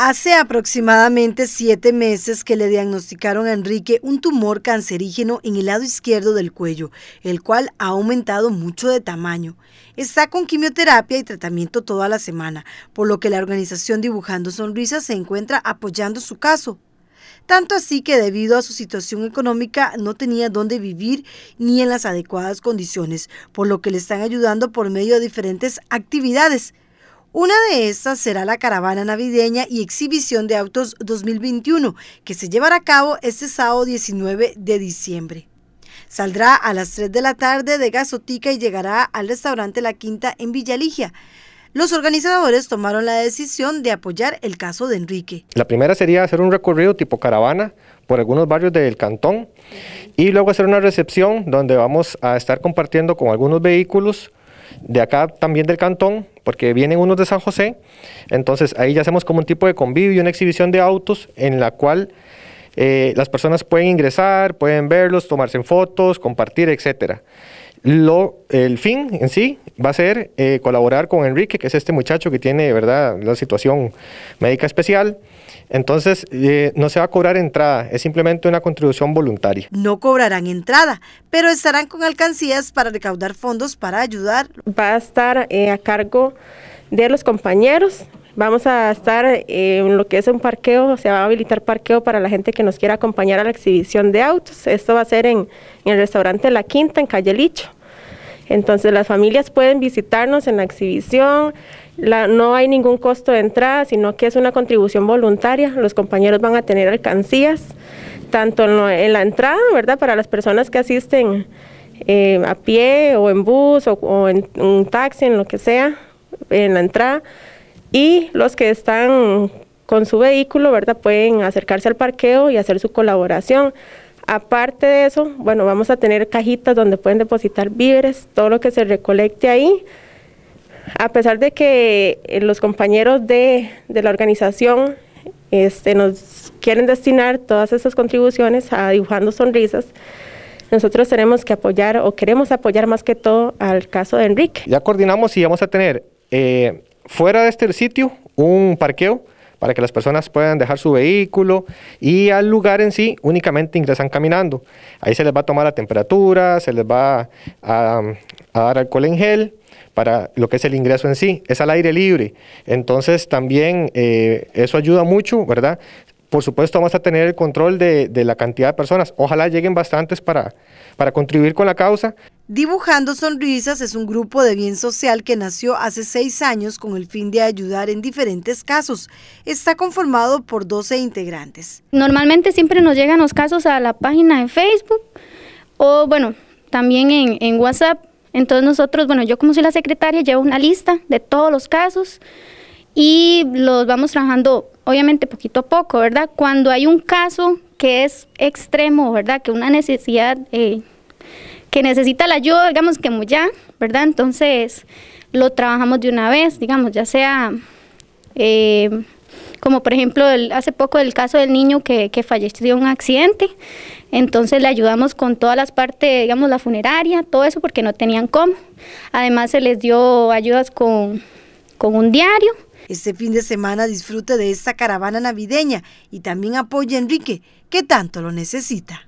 Hace aproximadamente siete meses que le diagnosticaron a Enrique un tumor cancerígeno en el lado izquierdo del cuello, el cual ha aumentado mucho de tamaño. Está con quimioterapia y tratamiento toda la semana, por lo que la organización Dibujando Sonrisas se encuentra apoyando su caso. Tanto así que debido a su situación económica no tenía dónde vivir ni en las adecuadas condiciones, por lo que le están ayudando por medio de diferentes actividades. Una de estas será la caravana navideña y exhibición de autos 2021, que se llevará a cabo este sábado 19 de diciembre. Saldrá a las 3 de la tarde de gasotica y llegará al restaurante La Quinta en Villaligia. Los organizadores tomaron la decisión de apoyar el caso de Enrique. La primera sería hacer un recorrido tipo caravana por algunos barrios del cantón y luego hacer una recepción donde vamos a estar compartiendo con algunos vehículos de acá también del cantón porque vienen unos de San José, entonces ahí ya hacemos como un tipo de convivio, y una exhibición de autos en la cual eh, las personas pueden ingresar, pueden verlos, tomarse fotos, compartir, etc. Lo, el fin en sí va a ser eh, colaborar con Enrique, que es este muchacho que tiene, ¿verdad?, la situación médica especial. Entonces, eh, no se va a cobrar entrada, es simplemente una contribución voluntaria. No cobrarán entrada, pero estarán con alcancías para recaudar fondos para ayudar. Va a estar eh, a cargo de los compañeros. Vamos a estar eh, en lo que es un parqueo, se va a habilitar parqueo para la gente que nos quiera acompañar a la exhibición de autos. Esto va a ser en, en el restaurante La Quinta, en Calle Licho. Entonces las familias pueden visitarnos en la exhibición, no hay ningún costo de entrada, sino que es una contribución voluntaria. Los compañeros van a tener alcancías, tanto en, la entrada, ¿verdad? Para las personas que asisten eh, a pie o en bus o, o en un taxi, en lo que sea, en la entrada. Y los que están con su vehículo, ¿verdad? Pueden acercarse al parqueo y hacer su colaboración. Aparte de eso, bueno, vamos a tener cajitas donde pueden depositar víveres, todo lo que se recolecte ahí a pesar de que eh, los compañeros de, la organización este, nos quieren destinar todas esas contribuciones a Dibujando Sonrisas, nosotros tenemos que apoyar o queremos apoyar más que todo al caso de Enrique. Ya coordinamos y vamos a tener eh, fuera de este sitio un parqueo para que las personas puedan dejar su vehículo y al lugar en sí únicamente ingresan caminando. Ahí se les va a tomar la temperatura, se les va a, dar alcohol en gel para lo que es el ingreso en sí, es al aire libre. Entonces también eh, eso ayuda mucho, ¿verdad? Por supuesto vamos a tener el control de, la cantidad de personas. Ojalá lleguen bastantes para contribuir con la causa. Dibujando Sonrisas es un grupo de bien social que nació hace seis años con el fin de ayudar en diferentes casos. Está conformado por 12 integrantes. Normalmente siempre nos llegan los casos a la página de Facebook o bueno, también en, en WhatsApp. Entonces nosotros, bueno, yo como soy la secretaria llevo una lista de todos los casos y los vamos trabajando obviamente poquito a poco, ¿verdad? Cuando hay un caso que es extremo, ¿verdad? Que una necesidad... Eh, necesita la ayuda, digamos que muy ya, ¿verdad? Entonces lo trabajamos de una vez, digamos, ya sea eh, como por ejemplo hace poco el caso del niño que, falleció de un accidente, entonces le ayudamos con todas las partes, digamos la funeraria, todo eso porque no tenían cómo. Además se les dio ayudas con, con un diario. Este fin de semana disfrute de esta caravana navideña y también apoya a Enrique, que tanto lo necesita.